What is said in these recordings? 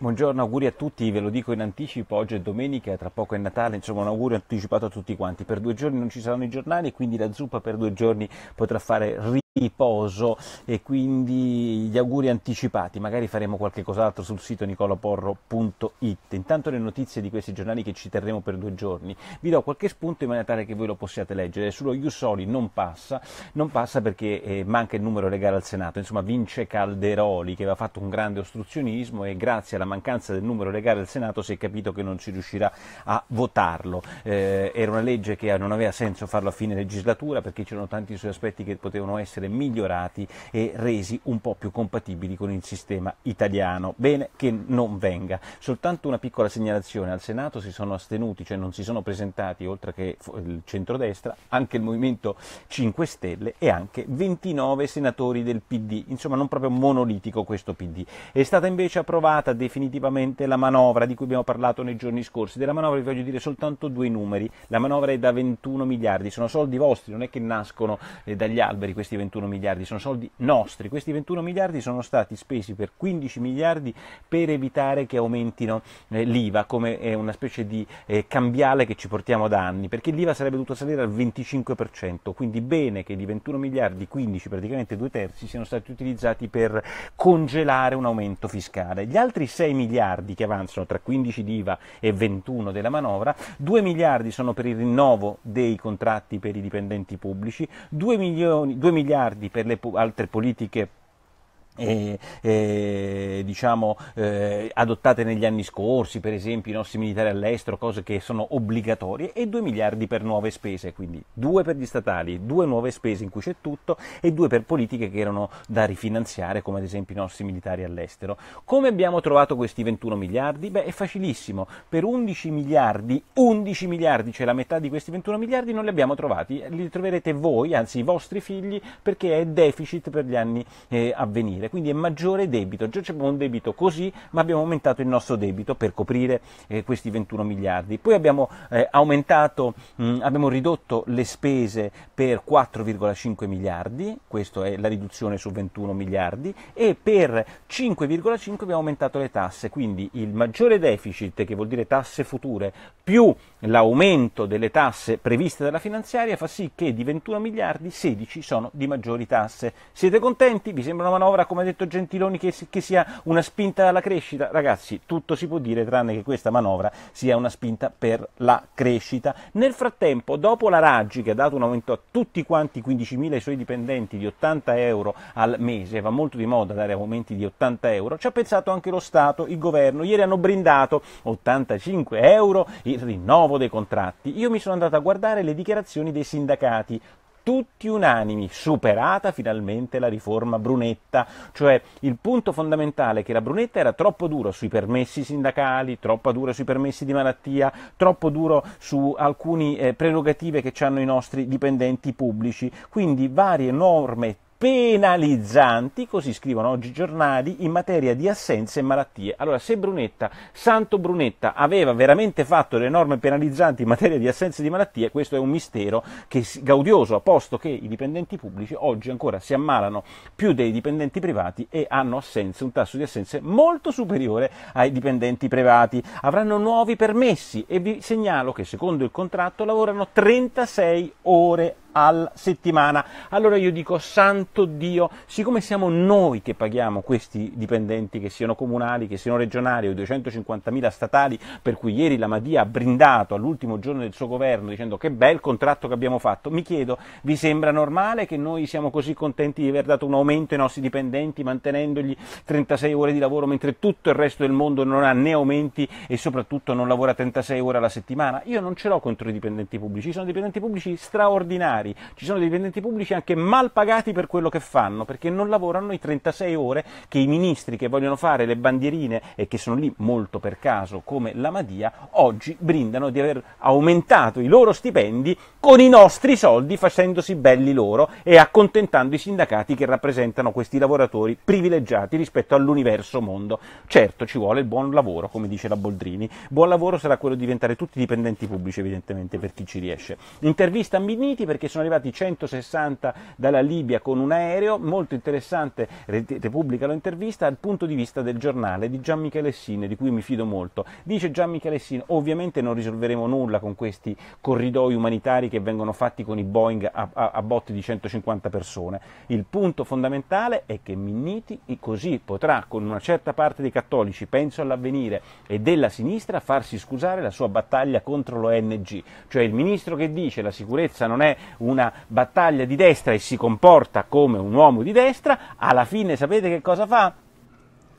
Buongiorno, auguri a tutti, ve lo dico in anticipo, oggi è domenica, tra poco è Natale, insomma un augurio anticipato a tutti quanti. Per due giorni non ci saranno i giornali quindi la zuppa per due giorni potrà fare ri- riposo e quindi gli auguri anticipati, magari faremo qualche cos'altro sul sito nicoloporro.it. Intanto le notizie di questi giornali che ci terremo per due giorni, vi do qualche spunto in maniera tale che voi lo possiate leggere, sullo Iusoli non passa, non passa perché eh, manca il numero legale al Senato, insomma vince Calderoli che aveva fatto un grande ostruzionismo e grazie alla mancanza del numero legale al Senato si è capito che non si riuscirà a votarlo, eh, era una legge che non aveva senso farlo a fine legislatura perché c'erano tanti suoi aspetti che potevano essere essere migliorati e resi un po' più compatibili con il sistema italiano. Bene che non venga. Soltanto una piccola segnalazione, al Senato si sono astenuti, cioè non si sono presentati, oltre che il centrodestra, anche il Movimento 5 Stelle e anche 29 senatori del PD, insomma non proprio monolitico questo PD. È stata invece approvata definitivamente la manovra di cui abbiamo parlato nei giorni scorsi. Della manovra vi voglio dire soltanto due numeri, la manovra è da 21 miliardi, sono soldi vostri, non è che nascono eh, dagli alberi questi 21 21 miliardi, sono soldi nostri. Questi 21 miliardi sono stati spesi per 15 miliardi per evitare che aumentino eh, l'IVA, come è eh, una specie di eh, cambiale che ci portiamo da anni, perché l'IVA sarebbe dovuta salire al 25%, quindi bene che di 21 miliardi 15, praticamente due terzi, siano stati utilizzati per congelare un aumento fiscale. Gli altri 6 miliardi che avanzano tra 15 di IVA e 21 della manovra, 2 miliardi sono per il rinnovo dei contratti per i dipendenti pubblici, 2, milioni, 2 miliardi miliardi per le altre politiche e, e, diciamo, eh, adottate negli anni scorsi, per esempio i nostri militari all'estero, cose che sono obbligatorie, e 2 miliardi per nuove spese, quindi 2 per gli statali, 2 nuove spese in cui c'è tutto e 2 per politiche che erano da rifinanziare, come ad esempio i nostri militari all'estero. Come abbiamo trovato questi 21 miliardi? Beh, è facilissimo, per 11 miliardi, 11 miliardi, cioè la metà di questi 21 miliardi non li abbiamo trovati, li troverete voi, anzi i vostri figli, perché è deficit per gli anni eh, a venire coprire, quindi è maggiore debito. Già abbiamo un debito così, ma abbiamo aumentato il nostro debito per coprire eh, questi 21 miliardi. Poi abbiamo eh, aumentato, mh, mm, abbiamo ridotto le spese per 4,5 miliardi, questa è la riduzione su 21 miliardi, e per 5,5 abbiamo aumentato le tasse, quindi il maggiore deficit, che vuol dire tasse future, più l'aumento delle tasse previste dalla finanziaria fa sì che di 21 miliardi 16 sono di maggiori tasse. Siete contenti? Vi sembra una manovra come come ha detto Gentiloni, che, che sia una spinta alla crescita. Ragazzi, tutto si può dire tranne che questa manovra sia una spinta per la crescita. Nel frattempo, dopo la Raggi che ha dato un aumento a tutti quanti 15.000 i suoi dipendenti di 80 euro al mese, va molto di moda dare aumenti di 80 euro, ci ha pensato anche lo Stato, il governo. Ieri hanno brindato 85 euro il rinnovo dei contratti. Io mi sono andato a guardare le dichiarazioni dei sindacati tutti unanimi, superata finalmente la riforma Brunetta, cioè il punto fondamentale che la Brunetta era troppo dura sui permessi sindacali, troppo dura sui permessi di malattia, troppo duro su alcune eh, prerogative che hanno i nostri dipendenti pubblici, quindi varie norme penalizzanti, così scrivono oggi i giornali, in materia di assenze e malattie. Allora, se Brunetta, Santo Brunetta, aveva veramente fatto le norme penalizzanti in materia di assenze e di malattie, questo è un mistero che, gaudioso, a posto che i dipendenti pubblici oggi ancora si ammalano più dei dipendenti privati e hanno assenze, un tasso di assenze molto superiore ai dipendenti privati. Avranno nuovi permessi e vi segnalo che secondo il contratto lavorano 36 ore alla settimana. Allora io dico, santo Dio, siccome siamo noi che paghiamo questi dipendenti, che siano comunali, che siano regionali o 250.000 statali, per cui ieri la Madia ha brindato all'ultimo giorno del suo governo dicendo che bel contratto che abbiamo fatto, mi chiedo, vi sembra normale che noi siamo così contenti di aver dato un aumento ai nostri dipendenti mantenendogli 36 ore di lavoro mentre tutto il resto del mondo non ha né aumenti e soprattutto non lavora 36 ore alla settimana? Io non ce l'ho contro i dipendenti pubblici, sono dipendenti pubblici straordinari precari, ci sono dipendenti pubblici anche mal pagati per quello che fanno, perché non lavorano i 36 ore che i ministri che vogliono fare le bandierine e che sono lì molto per caso come la Madia, oggi brindano di aver aumentato i loro stipendi con i nostri soldi facendosi belli loro e accontentando i sindacati che rappresentano questi lavoratori privilegiati rispetto all'universo mondo. Certo ci vuole il buon lavoro, come dice la Boldrini, buon lavoro sarà quello di diventare tutti dipendenti pubblici evidentemente per chi ci riesce. Intervista a Minniti perché che sono arrivati 160 dalla Libia con un aereo, molto interessante, Repubblica lo intervista, dal punto di vista del giornale di Gian Michele Sine, di cui mi fido molto. Dice Gian Michele Sine, ovviamente non risolveremo nulla con questi corridoi umanitari che vengono fatti con i Boeing a, a, a botti di 150 persone. Il punto fondamentale è che Minniti così potrà con una certa parte dei cattolici, penso all'avvenire, e della sinistra farsi scusare la sua battaglia contro l'ONG, cioè il ministro che dice la sicurezza non è una battaglia di destra e si comporta come un uomo di destra, alla fine sapete che cosa fa?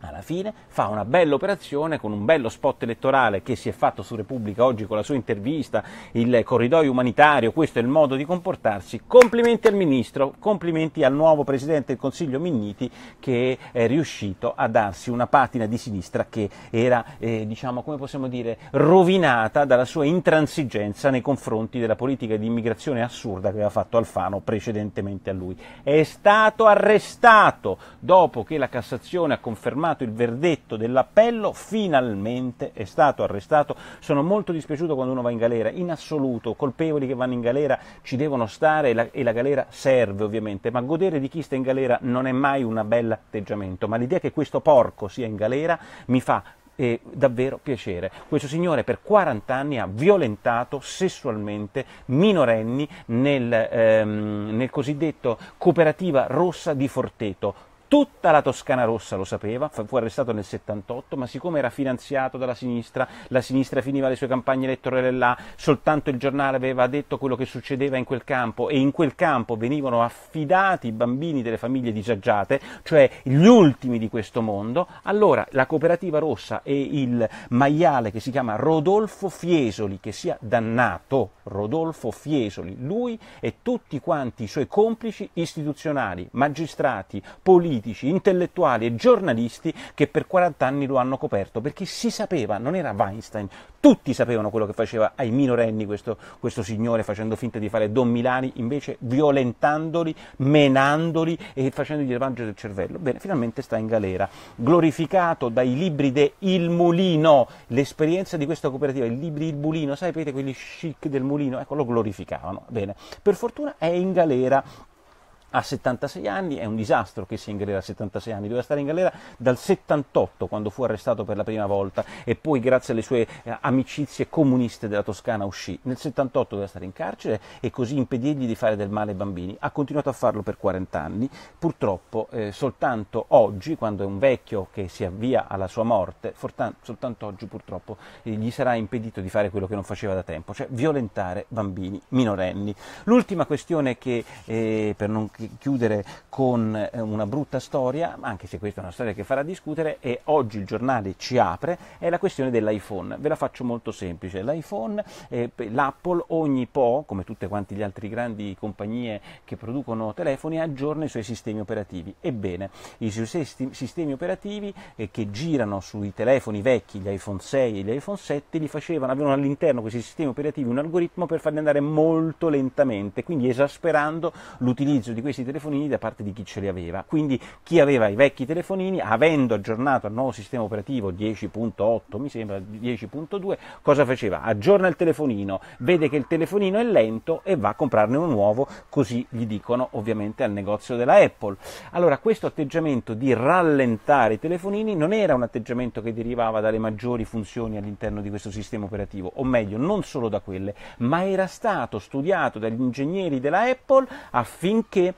alla fine fa una bella operazione con un bello spot elettorale che si è fatto su Repubblica oggi con la sua intervista, il corridoio umanitario, questo è il modo di comportarsi. Complimenti al Ministro, complimenti al nuovo Presidente del Consiglio Minniti che è riuscito a darsi una patina di sinistra che era, eh, diciamo, come possiamo dire, rovinata dalla sua intransigenza nei confronti della politica di immigrazione assurda che aveva fatto Alfano precedentemente a lui. È stato arrestato dopo che la Cassazione ha confermato confermato il verdetto dell'appello, finalmente è stato arrestato. Sono molto dispiaciuto quando uno va in galera, in assoluto, colpevoli che vanno in galera ci devono stare e la, e la galera serve ovviamente, ma godere di chi sta in galera non è mai un bel atteggiamento, ma l'idea che questo porco sia in galera mi fa eh, davvero piacere. Questo signore per 40 anni ha violentato sessualmente minorenni nel, ehm, nel cosiddetto cooperativa rossa di Forteto, Tutta la Toscana Rossa lo sapeva, fu arrestato nel 78, ma siccome era finanziato dalla sinistra, la sinistra finiva le sue campagne elettorali là, soltanto il giornale aveva detto quello che succedeva in quel campo e in quel campo venivano affidati i bambini delle famiglie disagiate, cioè gli ultimi di questo mondo, allora la cooperativa rossa e il maiale che si chiama Rodolfo Fiesoli, che sia dannato, Rodolfo Fiesoli, lui e tutti quanti i suoi complici istituzionali, magistrati, politici, politici, intellettuali e giornalisti che per 40 anni lo hanno coperto, perché si sapeva, non era Weinstein, tutti sapevano quello che faceva ai minorenni questo, questo signore facendo finta di fare Don Milani, invece violentandoli, menandoli e facendogli lavaggio del cervello. Bene, finalmente sta in galera, glorificato dai libri de Il Mulino, l'esperienza di questa cooperativa, i libri Il Mulino, sapete quelli chic del mulino, ecco lo glorificavano. Bene, per fortuna è in galera a 76 anni, è un disastro che sia in galera a 76 anni, doveva stare in galera dal 78 quando fu arrestato per la prima volta e poi grazie alle sue eh, amicizie comuniste della Toscana uscì. Nel 78 doveva stare in carcere e così impedirgli di fare del male ai bambini. Ha continuato a farlo per 40 anni, purtroppo eh, soltanto oggi, quando è un vecchio che si avvia alla sua morte, soltanto oggi purtroppo eh, gli sarà impedito di fare quello che non faceva da tempo, cioè violentare bambini minorenni. L'ultima questione che, eh, per non chiudere con eh, una brutta storia, anche se questa è una storia che farà discutere, e oggi il giornale ci apre, è la questione dell'iPhone. Ve la faccio molto semplice. L'iPhone, eh, l'Apple ogni po', come tutte quanti le altre grandi compagnie che producono telefoni, aggiorna i suoi sistemi operativi. Ebbene, i suoi sistemi operativi eh, che girano sui telefoni vecchi, gli iPhone 6 e gli iPhone 7, li facevano, avevano all'interno questi sistemi operativi un algoritmo per farli andare molto lentamente, quindi esasperando l'utilizzo di questi questi telefonini da parte di chi ce li aveva. Quindi chi aveva i vecchi telefonini, avendo aggiornato al nuovo sistema operativo 10.8, mi sembra 10.2, cosa faceva? Aggiorna il telefonino, vede che il telefonino è lento e va a comprarne un nuovo, così gli dicono ovviamente al negozio della Apple. Allora questo atteggiamento di rallentare i telefonini non era un atteggiamento che derivava dalle maggiori funzioni all'interno di questo sistema operativo, o meglio non solo da quelle, ma era stato studiato dagli ingegneri della Apple affinché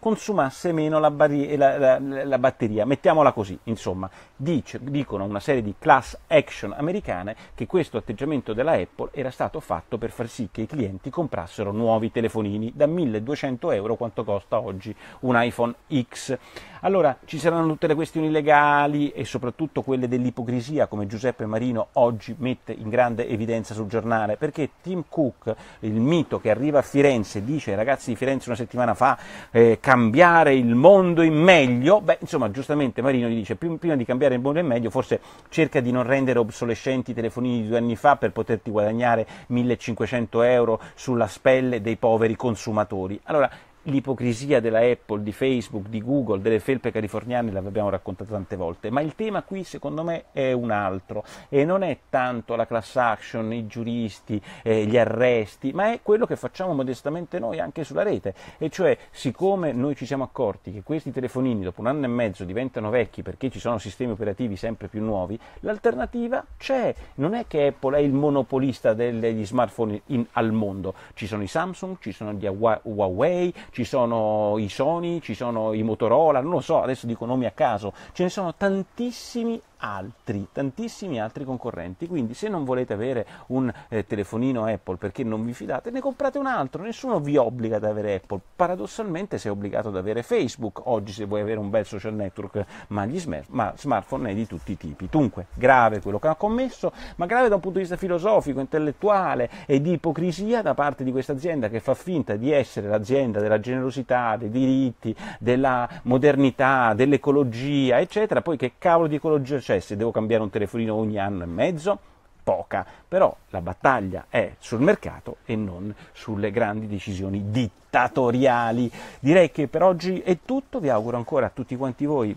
consumasse meno la, barri- la, la, la batteria. Mettiamola così, insomma, Dice, dicono una serie di class action americane che questo atteggiamento della Apple era stato fatto per far sì che i clienti comprassero nuovi telefonini da 1200 euro quanto costa oggi un iPhone X. Allora ci saranno tutte le questioni legali e soprattutto quelle dell'ipocrisia come Giuseppe Marino oggi mette in grande evidenza sul giornale perché Tim Cook, il mito che arriva a Firenze, dice ai ragazzi di Firenze una settimana fa eh, cambiare il mondo in meglio, beh, insomma, giustamente Marino gli dice, prima di cambiare il mondo in meglio, forse cerca di non rendere obsolescenti i telefonini di due anni fa per poterti guadagnare 1500 euro sulla spelle dei poveri consumatori. Allora, l'ipocrisia della Apple, di Facebook, di Google, delle felpe californiane l'abbiamo raccontata tante volte, ma il tema qui secondo me è un altro e non è tanto la class action, i giuristi, eh, gli arresti, ma è quello che facciamo modestamente noi anche sulla rete e cioè siccome noi ci siamo accorti che questi telefonini dopo un anno e mezzo diventano vecchi perché ci sono sistemi operativi sempre più nuovi, l'alternativa c'è, non è che Apple è il monopolista degli smartphone in, al mondo, ci sono i Samsung, ci sono gli Huawei, ci sono i Sony, ci sono i Motorola, non lo so, adesso dico nomi a caso, ce ne sono tantissimi altri, tantissimi altri concorrenti. Quindi se non volete avere un eh, telefonino Apple perché non vi fidate, ne comprate un altro, nessuno vi obbliga ad avere Apple. Paradossalmente sei obbligato ad avere Facebook oggi se vuoi avere un bel social network, ma gli smart, ma smartphone è di tutti i tipi. Dunque, grave quello che ha commesso, ma grave da un punto di vista filosofico, intellettuale e di ipocrisia da parte di questa azienda che fa finta di essere l'azienda della generosità, dei diritti, della modernità, dell'ecologia, eccetera. Poi che cavolo di ecologia cioè se devo cambiare un telefonino ogni anno e mezzo, poca, però la battaglia è sul mercato e non sulle grandi decisioni dittatoriali. Direi che per oggi è tutto, vi auguro ancora a tutti quanti voi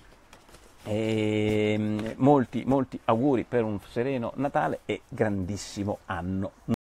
e ehm, molti, molti auguri per un sereno Natale e grandissimo anno.